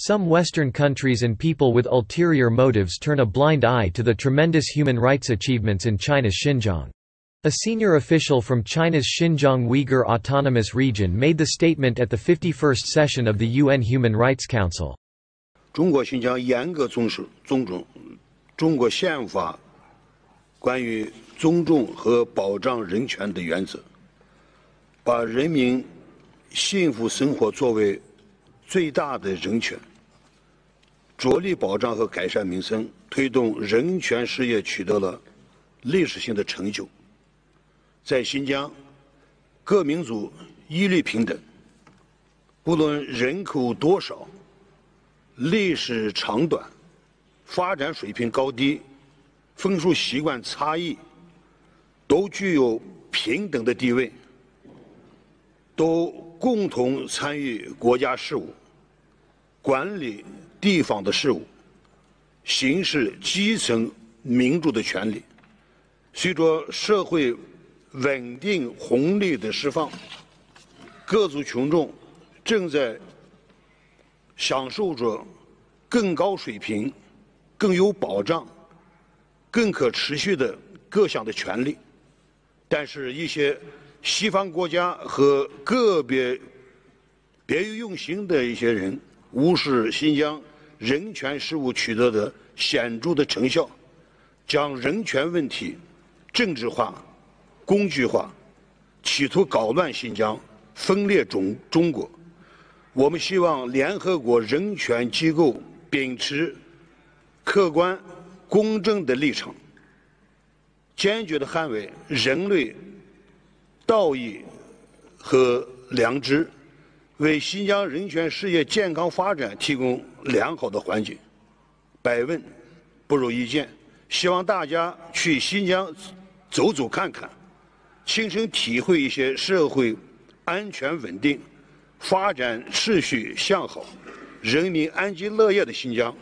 Some Western countries and people with ulterior motives turn a blind eye to the tremendous human rights achievements in China's Xinjiang. A senior official from China's Xinjiang Uyghur Autonomous Region made the statement at the 51st session of the UN Human Rights Council. 中国新疆严格重视尊重中国宪法关于尊重和保障人权的原则，把人民幸福生活作为最大的人权，着力保障和改善民生，推动人权事业取得了历史性的成就。在新疆，各民族一律平等，不论人口多少、历史长短、发展水平高低、风俗习惯差异，都具有平等的地位，都共同参与国家事务。管理地方的事务，行使基层民主的权利。随着社会稳定红利的释放，各族群众正在享受着更高水平、更有保障、更可持续的各项的权利。但是，一些西方国家和个别别有用心的一些人。无视新疆人权事务取得的显著的成效，将人权问题政治化、工具化，企图搞乱新疆、分裂中中国。我们希望联合国人权机构秉持客观、公正的立场，坚决地捍卫人类道义和良知。为新疆人权事业健康发展提供良好的环境。百问不如一见，希望大家去新疆走走看看，亲身体会一些社会安全稳定、发展秩序向好、人民安居乐业的新疆。